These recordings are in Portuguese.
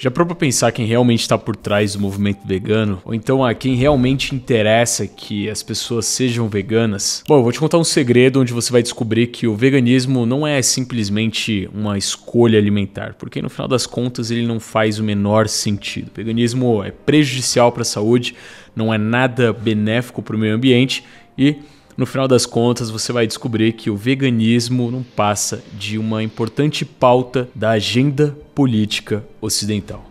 Já para pensar quem realmente está por trás do movimento vegano, ou então a ah, quem realmente interessa que as pessoas sejam veganas? Bom, eu vou te contar um segredo onde você vai descobrir que o veganismo não é simplesmente uma escolha alimentar, porque no final das contas ele não faz o menor sentido. O veganismo é prejudicial para a saúde, não é nada benéfico para o meio ambiente e no final das contas, você vai descobrir que o veganismo não passa de uma importante pauta da agenda política ocidental.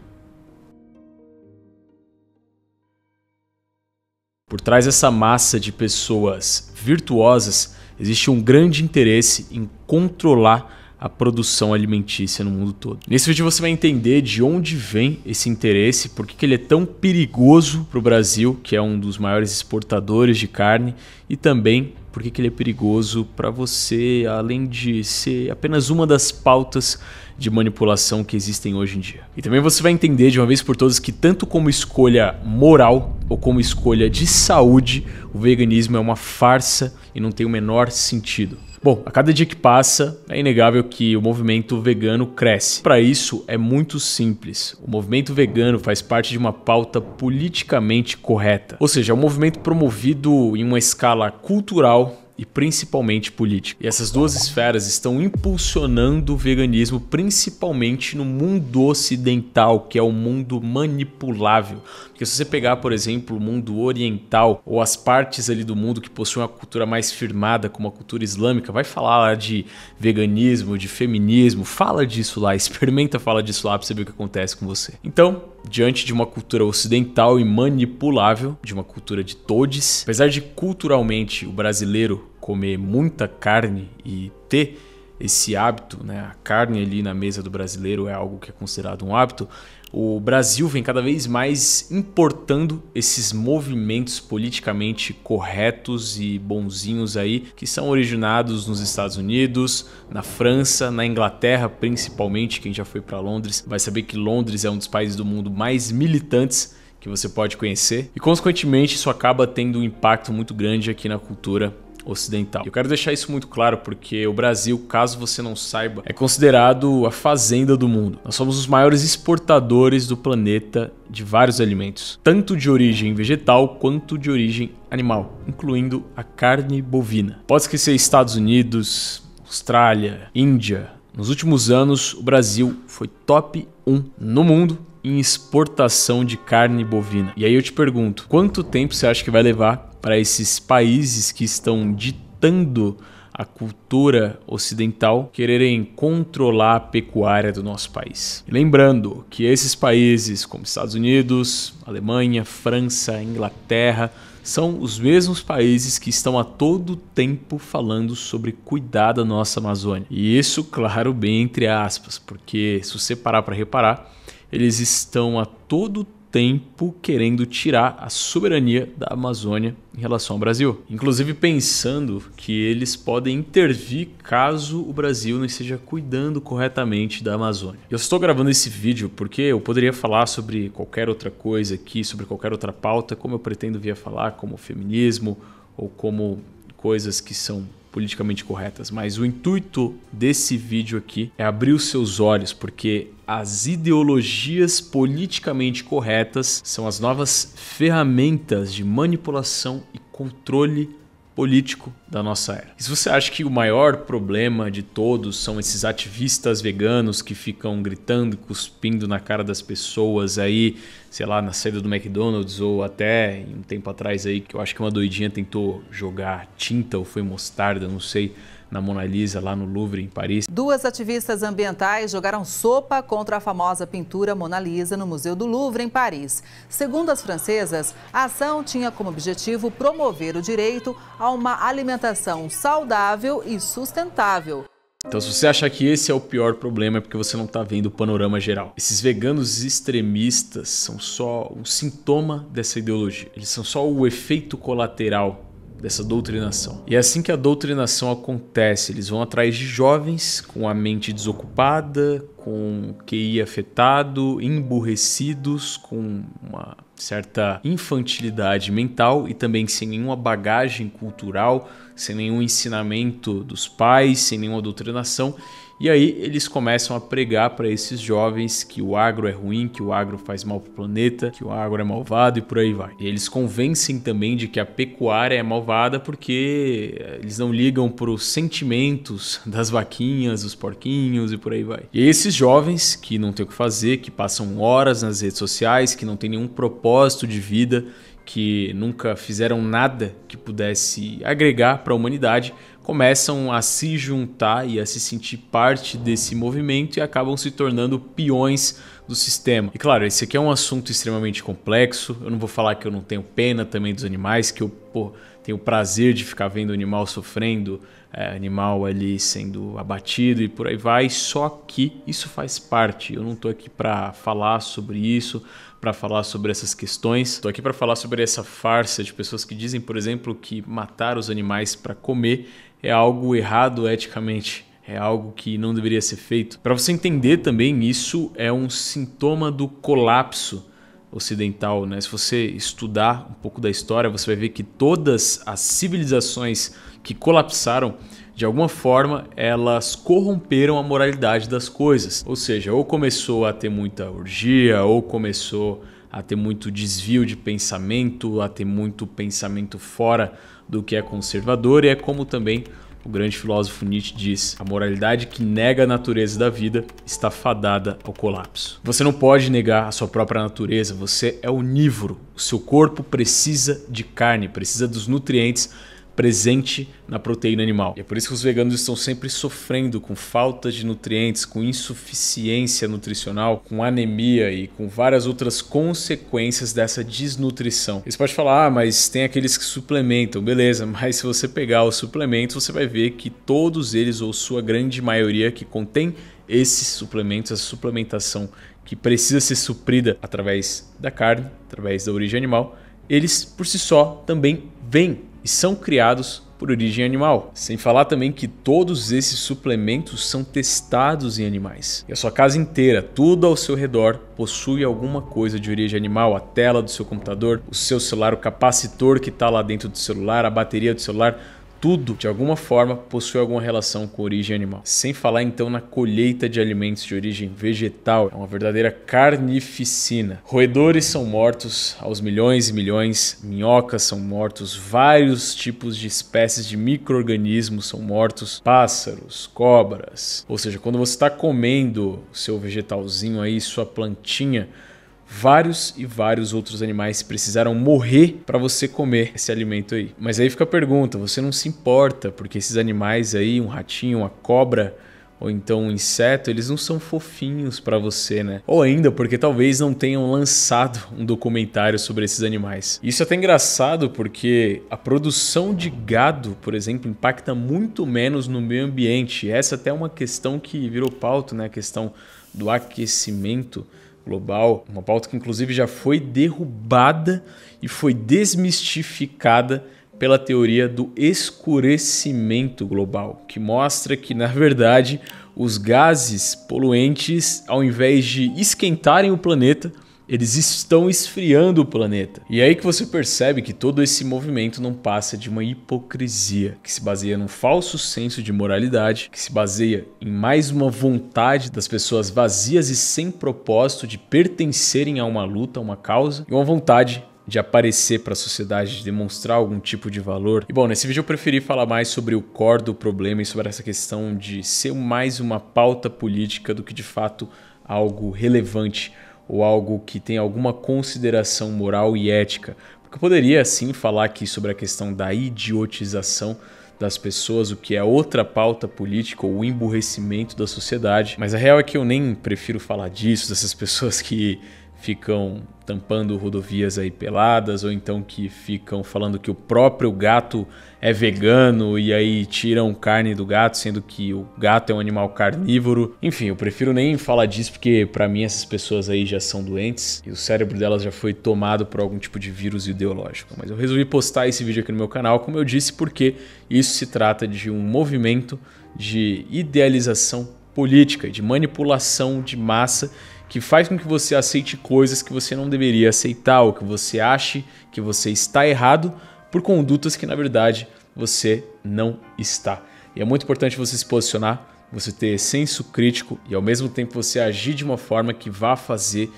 Por trás dessa massa de pessoas virtuosas existe um grande interesse em controlar a produção alimentícia no mundo todo. Nesse vídeo você vai entender de onde vem esse interesse, por que, que ele é tão perigoso para o Brasil, que é um dos maiores exportadores de carne, e também por que, que ele é perigoso para você, além de ser apenas uma das pautas de manipulação que existem hoje em dia. E também você vai entender de uma vez por todas que, tanto como escolha moral ou como escolha de saúde, o veganismo é uma farsa e não tem o menor sentido. Bom, a cada dia que passa, é inegável que o movimento vegano cresce. Para isso, é muito simples. O movimento vegano faz parte de uma pauta politicamente correta, ou seja, é um movimento promovido em uma escala cultural e principalmente política. E essas duas esferas estão impulsionando o veganismo principalmente no mundo ocidental, que é o um mundo manipulável. Porque se você pegar, por exemplo, o mundo oriental ou as partes ali do mundo que possuem uma cultura mais firmada, como a cultura islâmica, vai falar lá de veganismo, de feminismo, fala disso lá, experimenta falar disso lá para você ver o que acontece com você. Então, diante de uma cultura ocidental e manipulável, de uma cultura de todes. Apesar de culturalmente o brasileiro comer muita carne e ter esse hábito, né? A carne ali na mesa do brasileiro é algo que é considerado um hábito. O Brasil vem cada vez mais importando esses movimentos politicamente corretos e bonzinhos aí, que são originados nos Estados Unidos, na França, na Inglaterra, principalmente. Quem já foi para Londres vai saber que Londres é um dos países do mundo mais militantes que você pode conhecer, e consequentemente isso acaba tendo um impacto muito grande aqui na cultura ocidental. Eu quero deixar isso muito claro porque o Brasil, caso você não saiba, é considerado a fazenda do mundo. Nós somos os maiores exportadores do planeta de vários alimentos, tanto de origem vegetal quanto de origem animal, incluindo a carne bovina. Pode esquecer Estados Unidos, Austrália, Índia. Nos últimos anos, o Brasil foi top 1 no mundo em exportação de carne bovina. E aí eu te pergunto, quanto tempo você acha que vai levar para esses países que estão ditando a cultura ocidental quererem controlar a pecuária do nosso país. lembrando que esses países, como Estados Unidos, Alemanha, França, Inglaterra, são os mesmos países que estão a todo tempo falando sobre cuidar da nossa Amazônia. E isso, claro, bem entre aspas, porque se você parar para reparar, eles estão a todo tempo querendo tirar a soberania da Amazônia em relação ao Brasil. Inclusive pensando que eles podem intervir caso o Brasil não esteja cuidando corretamente da Amazônia. Eu estou gravando esse vídeo porque eu poderia falar sobre qualquer outra coisa aqui, sobre qualquer outra pauta, como eu pretendo vir a falar, como feminismo ou como coisas que são politicamente corretas, mas o intuito desse vídeo aqui é abrir os seus olhos, porque as ideologias politicamente corretas são as novas ferramentas de manipulação e controle político da nossa era. E se você acha que o maior problema de todos são esses ativistas veganos que ficam gritando, cuspindo na cara das pessoas aí, sei lá, na saída do McDonald's ou até um tempo atrás aí que eu acho que uma doidinha tentou jogar tinta ou foi mostarda, não sei, na Mona Lisa, lá no Louvre, em Paris. Duas ativistas ambientais jogaram sopa contra a famosa pintura Mona Lisa no Museu do Louvre, em Paris. Segundo as francesas, a ação tinha como objetivo promover o direito a uma alimentação saudável e sustentável. Então, se você acha que esse é o pior problema, é porque você não está vendo o panorama geral. Esses veganos extremistas são só um sintoma dessa ideologia. Eles são só o efeito colateral dessa doutrinação. E é assim que a doutrinação acontece, eles vão atrás de jovens com a mente desocupada, com QI afetado, emburrecidos, com uma certa infantilidade mental e também sem nenhuma bagagem cultural, sem nenhum ensinamento dos pais, sem nenhuma doutrinação e aí eles começam a pregar para esses jovens que o agro é ruim, que o agro faz mal para o planeta, que o agro é malvado e por aí vai. E eles convencem também de que a pecuária é malvada porque eles não ligam para os sentimentos das vaquinhas, dos porquinhos e por aí vai. E esses jovens que não têm o que fazer, que passam horas nas redes sociais, que não têm nenhum propósito de vida, que nunca fizeram nada que pudesse agregar para a humanidade, começam a se juntar e a se sentir parte desse movimento e acabam se tornando peões do sistema. E claro, esse aqui é um assunto extremamente complexo. Eu não vou falar que eu não tenho pena também dos animais, que eu pô, tenho prazer de ficar vendo animal sofrendo, é, animal ali sendo abatido e por aí vai. Só que isso faz parte. Eu não estou aqui para falar sobre isso, para falar sobre essas questões. Estou aqui para falar sobre essa farsa de pessoas que dizem, por exemplo, que matar os animais para comer é algo errado eticamente. É algo que não deveria ser feito. Para você entender também, isso é um sintoma do colapso ocidental. Né? Se você estudar um pouco da história, você vai ver que todas as civilizações que colapsaram de alguma forma, elas corromperam a moralidade das coisas. Ou seja, ou começou a ter muita orgia, ou começou a ter muito desvio de pensamento, a ter muito pensamento fora do que é conservador, e é como também o grande filósofo Nietzsche diz: a moralidade que nega a natureza da vida está fadada ao colapso. Você não pode negar a sua própria natureza, você é onívoro. O seu corpo precisa de carne, precisa dos nutrientes presente na proteína animal. E é por isso que os veganos estão sempre sofrendo com falta de nutrientes, com insuficiência nutricional, com anemia e com várias outras consequências dessa desnutrição. Você pode falar, ah, mas tem aqueles que suplementam, beleza, mas se você pegar os suplementos, você vai ver que todos eles, ou sua grande maioria, que contém esses suplementos, essa suplementação que precisa ser suprida através da carne, através da origem animal, eles por si só também vêm e são criados por origem animal. Sem falar também que todos esses suplementos são testados em animais. E a sua casa inteira, tudo ao seu redor, possui alguma coisa de origem animal. A tela do seu computador, o seu celular, o capacitor que está lá dentro do celular, a bateria do celular, tudo, de alguma forma, possui alguma relação com origem animal. Sem falar então na colheita de alimentos de origem vegetal, é uma verdadeira carnificina. Roedores são mortos aos milhões e milhões, minhocas são mortos, vários tipos de espécies de micro-organismos são mortos, pássaros, cobras. Ou seja, quando você está comendo seu vegetalzinho aí, sua plantinha, Vários e vários outros animais precisaram morrer para você comer esse alimento aí. Mas aí fica a pergunta: você não se importa porque esses animais aí, um ratinho, uma cobra, ou então um inseto, eles não são fofinhos para você, né? Ou ainda porque talvez não tenham lançado um documentário sobre esses animais. Isso é até engraçado porque a produção de gado, por exemplo, impacta muito menos no meio ambiente. Essa é até é uma questão que virou pauta, né? A questão do aquecimento global, uma pauta que inclusive já foi derrubada e foi desmistificada pela teoria do escurecimento global, que mostra que, na verdade, os gases poluentes, ao invés de esquentarem o planeta, eles estão esfriando o planeta. E é aí que você percebe que todo esse movimento não passa de uma hipocrisia, que se baseia num falso senso de moralidade, que se baseia em mais uma vontade das pessoas vazias e sem propósito de pertencerem a uma luta, a uma causa, e uma vontade de aparecer para a sociedade, de demonstrar algum tipo de valor. E bom, nesse vídeo eu preferi falar mais sobre o core do problema e sobre essa questão de ser mais uma pauta política do que de fato algo relevante ou algo que tem alguma consideração moral e ética. Porque eu poderia sim falar aqui sobre a questão da idiotização das pessoas, o que é outra pauta política ou o emburrecimento da sociedade. Mas a real é que eu nem prefiro falar disso, dessas pessoas que ficam tampando rodovias aí peladas, ou então que ficam falando que o próprio gato é vegano e aí tiram carne do gato, sendo que o gato é um animal carnívoro. Enfim, eu prefiro nem falar disso porque para mim essas pessoas aí já são doentes e o cérebro delas já foi tomado por algum tipo de vírus ideológico. Mas eu resolvi postar esse vídeo aqui no meu canal, como eu disse, porque isso se trata de um movimento de idealização política, de manipulação de massa que faz com que você aceite coisas que você não deveria aceitar ou que você ache que você está errado por condutas que na verdade você não está. E é muito importante você se posicionar, você ter senso crítico e ao mesmo tempo você agir de uma forma que vá fazer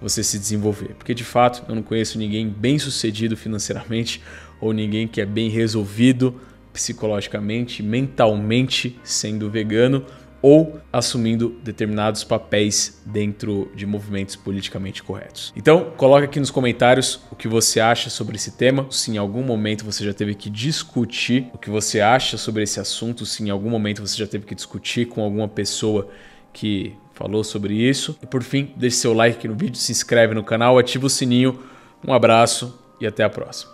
você se desenvolver. Porque de fato, eu não conheço ninguém bem sucedido financeiramente ou ninguém que é bem resolvido psicologicamente, mentalmente, sendo vegano, ou assumindo determinados papéis dentro de movimentos politicamente corretos. Então, coloca aqui nos comentários o que você acha sobre esse tema, se em algum momento você já teve que discutir o que você acha sobre esse assunto, se em algum momento você já teve que discutir com alguma pessoa que falou sobre isso. E por fim, deixe seu like aqui no vídeo, se inscreve no canal, ativa o sininho. Um abraço e até a próxima.